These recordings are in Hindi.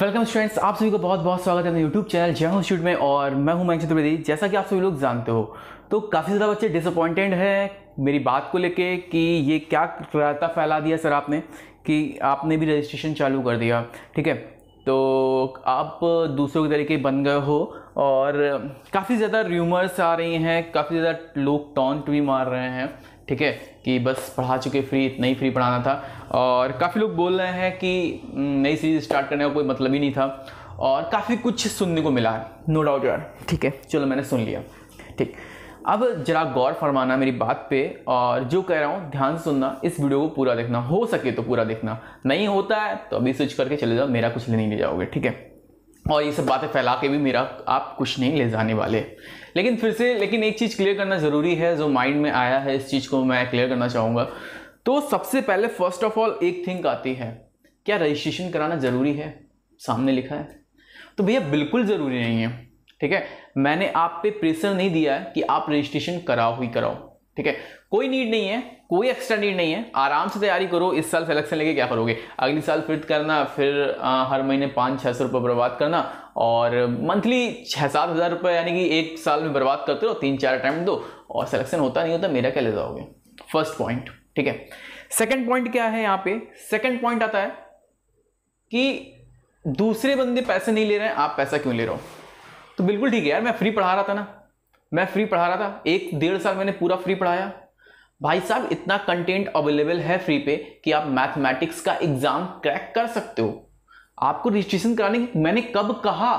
वेलकम स्टूडेंट्स आप सभी को बहुत बहुत स्वागत है मेरे यूट्यूब चैनल जय हूँ शूट में और मैं हूँ मैं चतुर्वेदी जैसा कि आप सभी लोग जानते हो तो काफ़ी ज़्यादा बच्चे डिसअपॉइंटेड हैं मेरी बात को लेके कि ये क्या रायता फैला दिया सर आपने कि आपने भी रजिस्ट्रेशन चालू कर दिया ठीक है तो आप दूसरों के तरीके बन गए हो और काफ़ी ज़्यादा र्यूमर्स आ रही हैं काफ़ी ज़्यादा लोग टॉन्ट भी मार रहे हैं ठीक है कि बस पढ़ा चुके फ्री इतना ही फ्री पढ़ाना था और काफ़ी लोग बोल रहे हैं कि हम्म, नई सीरीज़ स्टार्ट करने का कोई मतलब ही नहीं था और काफ़ी कुछ सुनने को मिला है नो डाउट यार ठीक है चलो मैंने सुन लिया ठीक अब जरा गौर फरमाना मेरी बात पे और जो कह रहा हूँ ध्यान सुनना इस वीडियो को पूरा देखना हो सके तो पूरा देखना नहीं होता है तो अभी स्विच करके चले जाओ मेरा कुछ नहीं ले जाओगे ठीक है और ये सब बातें फैला के भी मेरा आप कुछ नहीं ले जाने वाले लेकिन फिर से लेकिन एक चीज़ क्लियर करना ज़रूरी है जो माइंड में आया है इस चीज़ को मैं क्लियर करना चाहूँगा तो सबसे पहले फर्स्ट ऑफ ऑल एक थिंक आती है क्या रजिस्ट्रेशन कराना ज़रूरी है सामने लिखा है तो भैया बिल्कुल ज़रूरी नहीं है ठीक है मैंने आप पे प्रेशर नहीं दिया है कि आप रजिस्ट्रेशन कराओ ही कराओ ठीक है कोई नीड नहीं है कोई एक्स्ट्रा नीड नहीं है आराम से तैयारी करो इस साल सेलेक्शन लेके क्या करोगे अगले साल फिर करना फिर आ, हर महीने पाँच छः सौ रुपये बर्बाद करना और मंथली छः सात हज़ार रुपये यानी कि एक साल में बर्बाद करते रहो तीन चार अटैम्प्ट दो और सिलेक्शन होता नहीं होता मेरा क्या ले जाओगे फर्स्ट पॉइंट ठीक है सेकेंड पॉइंट क्या है यहाँ पे सेकेंड पॉइंट आता है कि दूसरे बंदे पैसे नहीं ले रहे हैं आप पैसा क्यों ले रहे हो तो बिल्कुल ठीक है यार मैं फ्री पढ़ा रहा था ना मैं फ्री पढ़ा रहा था एक डेढ़ साल मैंने पूरा फ्री पढ़ाया भाई साहब इतना कंटेंट अवेलेबल है फ्री पे कि आप मैथमेटिक्स का एग्जाम क्रैक कर सकते हो आपको रजिस्ट्रेशन कराने की मैंने कब कहा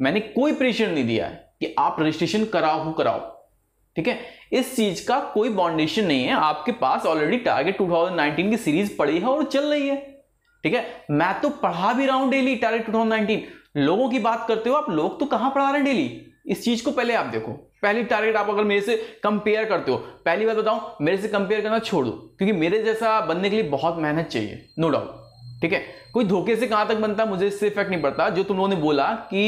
मैंने कोई प्रेशर नहीं दिया है कि आप रजिस्ट्रेशन कराओ कराओ ठीक है इस चीज का कोई बाउंडेशन नहीं है आपके पास ऑलरेडी टारगेट 2019 की सीरीज पड़ी है और चल रही है ठीक है मैं तो पढ़ा भी रहा हूं डेली टारगेट 2019 लोगों की बात करते हो आप लोग तो कहाँ पढ़ा रहे हैं डेली इस चीज को पहले आप देखो पहली टारगेट आप अगर मेरे से कंपेयर करते हो पहली बात बताऊं मेरे से कंपेयर करना छोड़ दो क्योंकि मेरे जैसा बनने के लिए बहुत मेहनत चाहिए नो डाउट ठीक है कोई धोखे से कहां तक बनता मुझे इससे इफेक्ट नहीं पड़ता जो तुम लोगों ने बोला कि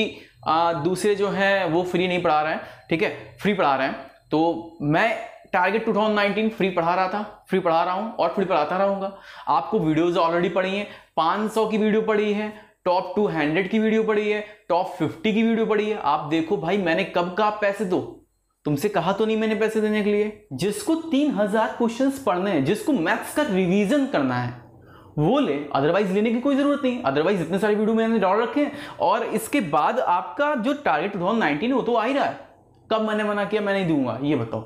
आ, दूसरे जो है वो फ्री नहीं पढ़ा रहे हैं ठीक है फ्री पढ़ा रहे हैं तो मैं टारगेट टू फ्री पढ़ा रहा था फ्री पढ़ा रहा हूं और फ्री पढ़ाता रहूंगा आपको वीडियोज ऑलरेडी पढ़ी है 500 की वीडियो पड़ी है टॉप टू हंड्रेड की वीडियो पड़ी है टॉप फिफ्टी की वीडियो पड़ी है आप देखो भाई मैंने कब कहा पैसे दो तुमसे कहा तो नहीं मैंने पैसे देने के लिए जिसको तीन हजार क्वेश्चन पढ़ने हैं जिसको मैथ्स का रिवीजन करना है वो ले अदरवाइज लेने की कोई जरूरत नहीं अदरवाइज इतने सारे वीडियो मैंने डाल रखे हैं और इसके बाद आपका जो टारगेट टू थाउजेंड नाइनटीन वो तो आ ही रहा है कब मैंने मना किया मैं नहीं दूंगा ये बताओ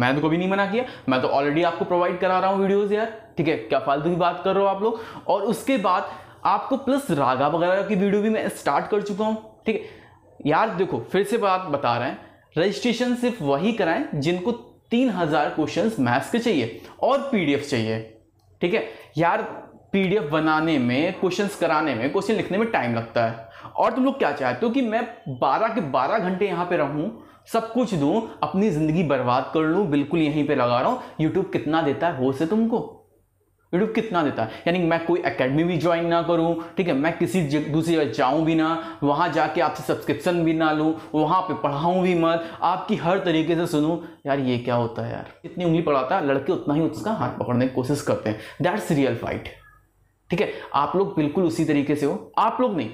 मैं तो कभी नहीं मना किया मैं तो ऑलरेडी आपको प्रोवाइड करा रहा हूँ वीडियोज यार ठीक है क्या फालतू की बात कर रहे हो आप लोग और उसके बाद आपको प्लस रागा वगैरह की वीडियो भी मैं स्टार्ट कर चुका हूँ ठीक है यार देखो फिर से बात बता रहे हैं रजिस्ट्रेशन सिर्फ वही कराएं जिनको तीन हज़ार क्वेश्चन मैथ्स के चाहिए और पीडीएफ चाहिए ठीक है यार पीडीएफ बनाने में क्वेश्चंस कराने में क्वेश्चन लिखने में टाइम लगता है और तुम लोग क्या चाहते हो कि मैं 12 के 12 घंटे यहाँ पे रहूँ सब कुछ दूँ अपनी ज़िंदगी बर्बाद कर लूँ बिल्कुल यहीं पे लगा रहा हूँ यूट्यूब कितना देता है हो से तुमको यूट्यूब कितना देता है यानी मैं कोई एकेडमी भी ज्वाइन ना करूं ठीक है मैं किसी दूसरी जगह जाऊं भी ना वहां जाके आपसे सब्सक्रिप्शन भी ना लूं वहां पे पढ़ाऊं भी मत आपकी हर तरीके से सुनूं यार ये क्या होता है यार इतनी उंगली पढ़ाता है लड़के उतना ही उसका हाथ पकड़ने की कोशिश करते हैं दैट्स रियल फाइट ठीक है आप लोग बिल्कुल उसी तरीके से हो आप लोग नहीं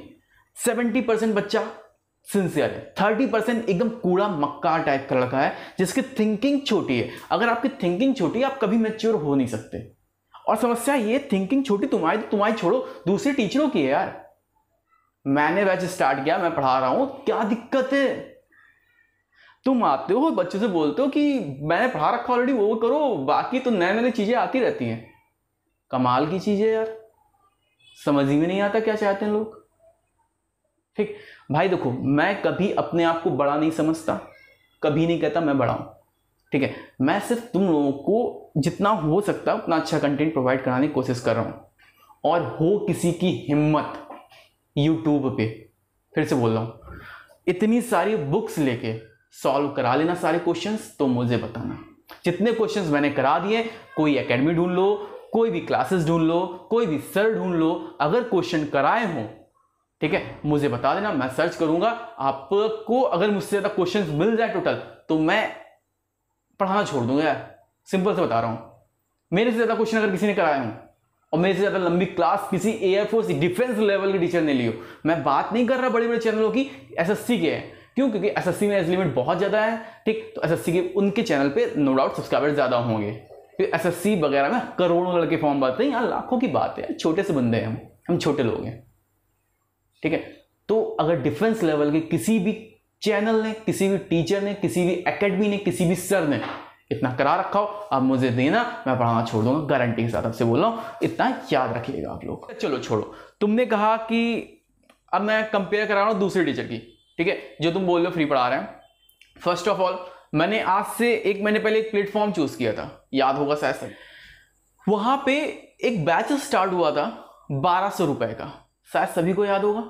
सेवेंटी परसेंट बच्चा सिंसियर है थर्टी परसेंट एकदम कूड़ा मक्का टाइप का लड़का है जिसकी थिंकिंग छोटी है अगर आपकी थिंकिंग छोटी है आप कभी मैच्योर हो नहीं सकते और समस्या ये थिंकिंग छोटी तुम्हारी तो तुम्हारी छोड़ो दूसरे टीचरों की है यार मैंने बैच स्टार्ट किया मैं पढ़ा रहा हूं क्या दिक्कत है तुम आते हो बच्चों से बोलते हो कि मैंने पढ़ा रखा ऑलरेडी वो करो बाकी तो नए नए चीज़ें आती रहती हैं कमाल की चीज़ें यार समझ ही में नहीं आता क्या चाहते हैं लोग ठीक भाई देखो मैं कभी अपने आप को बड़ा नहीं समझता कभी नहीं कहता मैं बड़ा हूं ठीक है मैं सिर्फ तुम लोगों को जितना हो सकता है उतना अच्छा कंटेंट प्रोवाइड कराने की कोशिश कर रहा हूँ और हो किसी की हिम्मत यूट्यूब पे फिर से बोल रहा हूँ इतनी सारी बुक्स लेके सॉल्व करा लेना सारे क्वेश्चंस तो मुझे बताना जितने क्वेश्चंस मैंने करा दिए कोई एकेडमी ढूंढ लो कोई भी क्लासेस ढूंढ लो कोई भी सर ढूंढ लो अगर क्वेश्चन कराए हों ठीक है मुझे बता देना मैं सर्च करूंगा आपको अगर मुझसे ज़्यादा क्वेश्चंस मिल जाए टोटल तो मैं पढ़ाना छोड़ दूंगा यार सिंपल से बता रहा हूँ मेरे से ज़्यादा क्वेश्चन अगर किसी ने कराए हूँ और मेरे से ज़्यादा लंबी क्लास किसी एयरफोर्स डिफेंस लेवल के टीचर ने ली हो मैं बात नहीं कर रहा बड़े बड़े चैनलों की सी के हैं क्यों क्योंकि एस सी में एज लिमिट बहुत ज़्यादा है ठीक तो सी के उनके चैनल पर नो डाउट सब्सक्राइबर ज़्यादा होंगे एस एस सी वगैरह में करोड़ों लड़के फॉर्म भरते हैं यहाँ लाखों की बात है छोटे से बंदे हैं हम हम छोटे लोग हैं ठीक है तो अगर डिफेंस लेवल के किसी भी चैनल ने किसी भी टीचर ने किसी भी एकेडमी ने किसी भी सर ने इतना करा रखा हो अब मुझे देना मैं पढ़ाना छोड़ दूंगा गारंटी के साथ आपसे बोल रहा हूँ इतना याद रखिएगा आप लोग चलो छोड़ो तुमने कहा कि अब मैं कंपेयर करा रहा हूँ दूसरे टीचर की ठीक है जो तुम बोल रहे हो फ्री पढ़ा रहे हैं फर्स्ट ऑफ ऑल मैंने आज से एक महीने पहले एक प्लेटफॉर्म चूज़ किया था याद होगा शायद से पे एक बैच स्टार्ट हुआ था बारह सौ रुपए का शायद सभी को याद होगा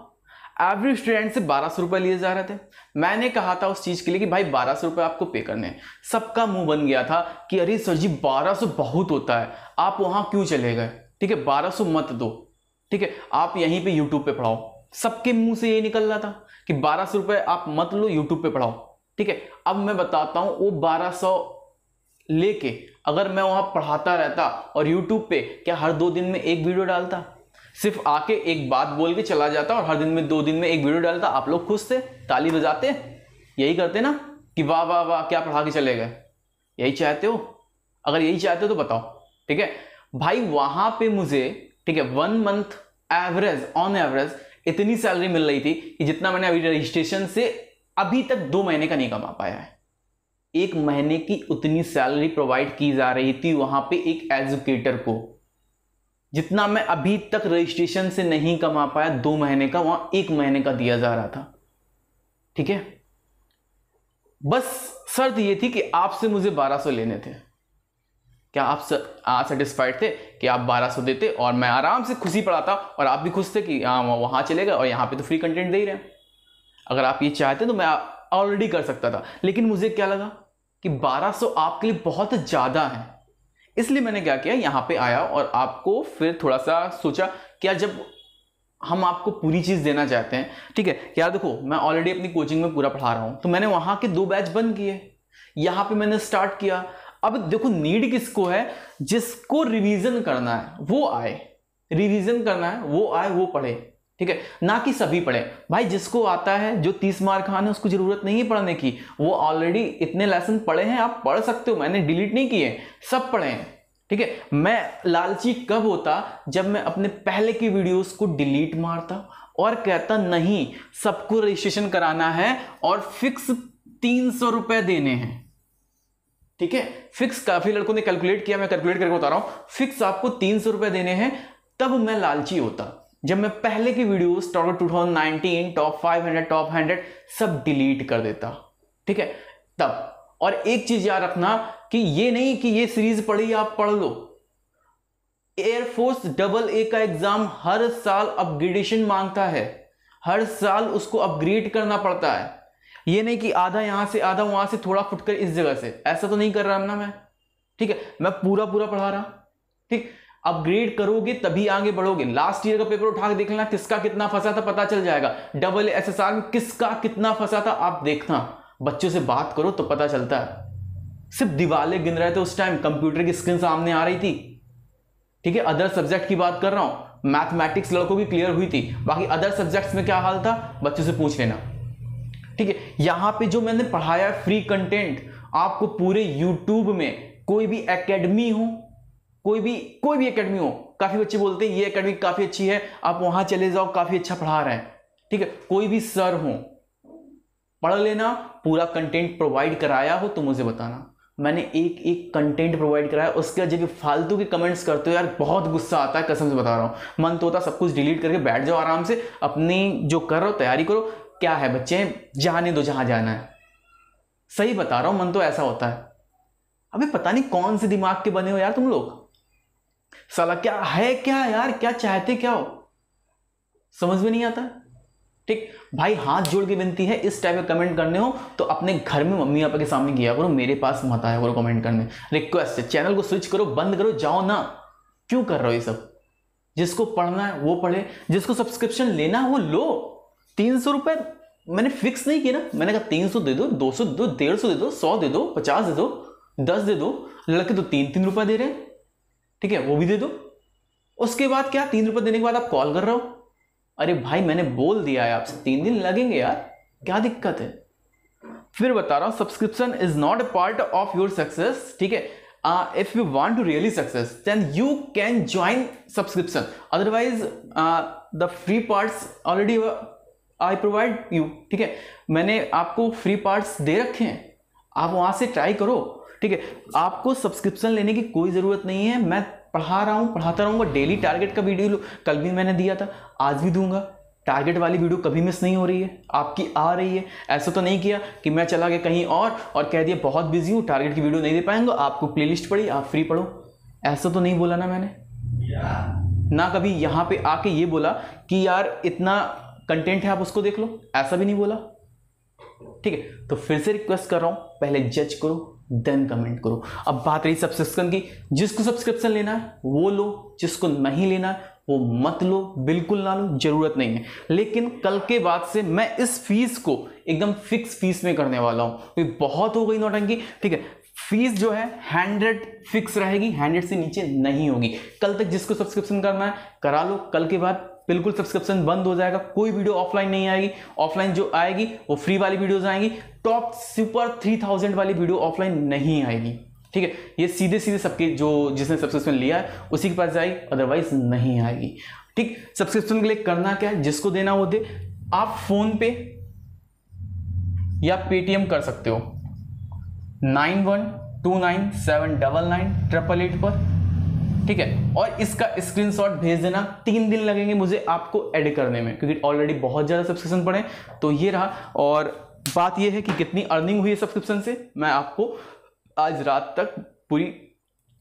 एवरेज स्टूडेंट से बारह सौ रुपये लिए जा रहे थे मैंने कहा था उस चीज़ के लिए कि भाई बारह सौ रुपये आपको पे करने हैं सबका मुंह बन गया था कि अरे सर जी बारह सौ बहुत होता है आप वहाँ क्यों चले गए ठीक है बारह सौ मत दो ठीक है आप यहीं पे यूट्यूब पे पढ़ाओ सबके मुंह से ये निकल रहा था कि बारह सौ रुपये आप मत लो यूट्यूब पे पढ़ाओ ठीक है अब मैं बताता हूँ वो बारह सौ लेके अगर मैं वहाँ पढ़ाता रहता और यूट्यूब पे क्या हर दो दिन में एक वीडियो डालता सिर्फ आके एक बात बोल के चला जाता और हर दिन में दो दिन में एक वीडियो डालता आप लोग खुश थे ताली बजाते यही करते ना कि वाह वाह वाह क्या पढ़ा के चले गए यही चाहते हो अगर यही चाहते हो तो बताओ ठीक है भाई वहां पे मुझे ठीक है one month average on average इतनी सैलरी मिल रही थी कि जितना मैंने अभी रजिस्ट्रेशन से अभी तक दो महीने का नहीं कमा पाया है एक महीने की उतनी सैलरी प्रोवाइड की जा रही थी वहां पे एक एजुकेटर को जितना मैं अभी तक रजिस्ट्रेशन से नहीं कमा पाया दो महीने का वहां एक महीने का दिया जा रहा था ठीक है बस शर्त ये थी कि आपसे मुझे 1200 लेने थे क्या आप सेटिस्फाइड थे कि आप 1200 देते और मैं आराम से खुशी पड़ाता और आप भी खुश थे कि हाँ वहां चले गए और यहाँ पे तो फ्री कंटेंट दे ही रहे अगर आप ये चाहते तो मैं ऑलरेडी कर सकता था लेकिन मुझे क्या लगा कि 1200 आपके लिए बहुत ज़्यादा है इसलिए मैंने क्या किया यहाँ पे आया और आपको फिर थोड़ा सा सोचा क्या जब हम आपको पूरी चीज़ देना चाहते हैं ठीक है यार देखो मैं ऑलरेडी अपनी कोचिंग में पूरा पढ़ा रहा हूँ तो मैंने वहाँ के दो बैच बंद किए यहाँ पे मैंने स्टार्ट किया अब देखो नीड किसको है जिसको रिवीजन करना है वो आए रिवीजन करना है वो आए वो पढ़े ठीक है ना कि सभी पढ़े भाई जिसको आता है जो तीस मार्क आने उसको ज़रूरत नहीं है पढ़ने की वो ऑलरेडी इतने लेसन पढ़े हैं आप पढ़ सकते हो मैंने डिलीट नहीं किए सब पढ़े हैं ठीक है मैं लालची कब होता जब मैं अपने पहले की वीडियोस को डिलीट मारता और कहता नहीं सबको रजिस्ट्रेशन कराना है और फिक्स तीन सौ रुपए देने हैं ठीक है फिक्स काफी लड़कों ने कैलकुलेट किया मैं कैलकुलेट करके बता रहा हूं फिक्स आपको तीन सौ रुपए देने हैं तब मैं लालची होता जब मैं पहले की वीडियोस टॉप 2019 टॉप 500 टॉप 100 सब डिलीट कर देता ठीक है तब और एक चीज याद रखना कि ये नहीं कि ये सीरीज पढ़ी आप पढ़ लो एयरफोर्स डबल ए का एग्जाम हर साल अपग्रेडेशन मांगता है हर साल उसको अपग्रेड करना पड़ता है ये नहीं कि आधा यहां से आधा वहां से थोड़ा फुटकर इस जगह से ऐसा तो नहीं कर रहा ना मैं ठीक है मैं पूरा पूरा पढ़ा रहा ठीक अपग्रेड करोगे तभी आगे बढ़ोगे लास्ट ईयर का पेपर उठा के देख लेना किसका कितना फंसा था पता चल जाएगा डबल एस में किसका कितना फंसा था आप देखना बच्चों से बात करो तो पता चलता है सिर्फ दिवाले गिन रहे थे उस टाइम कंप्यूटर की स्क्रीन सामने आ रही थी ठीक है अदर सब्जेक्ट की बात कर रहा हूं मैथमेटिक्स लड़कों की क्लियर हुई थी बाकी अदर सब्जेक्ट्स में क्या हाल था बच्चों से पूछ लेना ठीक है यहां पे जो मैंने पढ़ाया फ्री कंटेंट आपको पूरे यूट्यूब में कोई भी एकेडमी हो कोई भी कोई भी एकेडमी हो काफ़ी बच्चे बोलते हैं ये एकेडमी काफ़ी अच्छी है आप वहाँ चले जाओ काफ़ी अच्छा पढ़ा रहे हैं ठीक है कोई भी सर हो पढ़ लेना पूरा कंटेंट प्रोवाइड कराया हो तो मुझे बताना मैंने एक एक कंटेंट प्रोवाइड कराया उसके बाद जब फालतू के कमेंट्स करते हो यार बहुत गुस्सा आता है कसम से बता रहा हूँ मन तो होता सब कुछ डिलीट करके बैठ जाओ आराम से अपनी जो कर रहे हो तैयारी करो क्या है बच्चे जाने दो जहाँ जाना है सही बता रहा हूँ मन तो ऐसा होता है अबे पता नहीं कौन से दिमाग के बने हो यार तुम लोग साला क्या है क्या यार क्या चाहते क्या हो समझ में नहीं आता ठीक भाई हाथ जोड़ के विनती है इस टाइप का कमेंट करने हो तो अपने घर में मम्मी पापा के सामने किया करो मेरे पास मत आया करो कमेंट करने रिक्वेस्ट है चैनल को स्विच करो बंद करो जाओ ना क्यों कर रहे हो ये सब जिसको पढ़ना है वो पढ़े जिसको सब्सक्रिप्शन लेना है वो लो तीन सौ रुपये मैंने फिक्स नहीं किया ना मैंने कहा तीन सौ दे दो दो सौ दे दो डेढ़ सौ दे दो सौ दे दो पचास दे दो दस दे दो लड़के तो तीन तीन रुपये दे रहे हैं ठीक है वो भी दे दो उसके बाद क्या तीन रुपए देने के बाद आप कॉल कर रहे हो अरे भाई मैंने बोल दिया है आपसे तीन दिन लगेंगे यार क्या दिक्कत है फिर बता रहा हूं subscription is not a part of your success ठीक है if you want to really success then you can join subscription otherwise the free parts already I provide you ठीक है मैंने आपको फ्री पार्ट्स दे रखे हैं आप वहां से ट्राई करो ठीक है आपको सब्सक्रिप्शन लेने की कोई ज़रूरत नहीं है मैं पढ़ा रहा हूँ पढ़ाता रहूँगा डेली टारगेट का वीडियो कल भी मैंने दिया था आज भी दूंगा टारगेट वाली वीडियो कभी मिस नहीं हो रही है आपकी आ रही है ऐसा तो नहीं किया कि मैं चला गया कहीं और और कह दिया बहुत बिजी हूँ टारगेट की वीडियो नहीं दे पाएंगे आपको लिस्ट पढ़ी आप फ्री पढ़ो ऐसा तो नहीं बोला ना मैंने ना कभी यहाँ पर आके ये बोला कि यार इतना कंटेंट है आप उसको देख लो ऐसा भी नहीं बोला ठीक है तो फिर से रिक्वेस्ट कर रहा हूँ पहले जज करो देन कमेंट करो अब बात रही सब्सक्रिप्शन की जिसको सब्सक्रिप्शन लेना है वो लो जिसको नहीं लेना है वो मत लो बिल्कुल ना लो ज़रूरत नहीं है लेकिन कल के बाद से मैं इस फीस को एकदम फिक्स फीस में करने वाला हूँ क्योंकि तो बहुत हो गई नौटंकी ठीक है फीस जो है हैंड्रेड फिक्स रहेगी हैंड्रेड से नीचे नहीं होगी कल तक जिसको सब्सक्रिप्शन करना है करा लो कल के बाद बिल्कुल सब्सक्रिप्शन बंद हो जाएगा कोई वीडियो ऑफलाइन नहीं आएगी ऑफलाइन जो आएगी वो फ्री वाली वीडियोज आएंगी टॉप सुपर थ्री थाउजेंड वाली वीडियो ऑफलाइन नहीं आएगी ठीक है ये सीधे सीधे सबके जो जिसने सब्सक्रिप्शन लिया है उसी के पास जाएगी अदरवाइज नहीं आएगी ठीक सब्सक्रिप्शन के लिए करना क्या है जिसको देना वो दे आप फोन पे या पेटीएम कर सकते हो nine one two nine seven double nine triple eight पर ठीक है और इसका स्क्रीनशॉट भेज देना तीन दिन लगेंगे मुझे आपको एड करने में क्योंकि ऑलरेडी बहुत ज़्यादा सब्सक्रिप्शन पड़े तो ये रहा और बात यह है कि कितनी अर्निंग हुई है सब्सक्रिप्शन से मैं आपको आज रात तक पूरी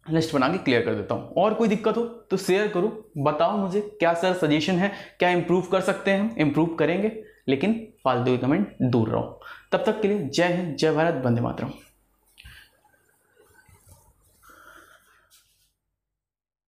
लिस्ट बना के क्लियर कर देता हूँ और कोई दिक्कत हो तो शेयर करो बताओ मुझे क्या सर सजेशन है क्या इम्प्रूव कर सकते हैं इम्प्रूव करेंगे लेकिन फालतू कमेंट दूर रहो तब तक के लिए जय हिंद जय भारत बंदे मातरम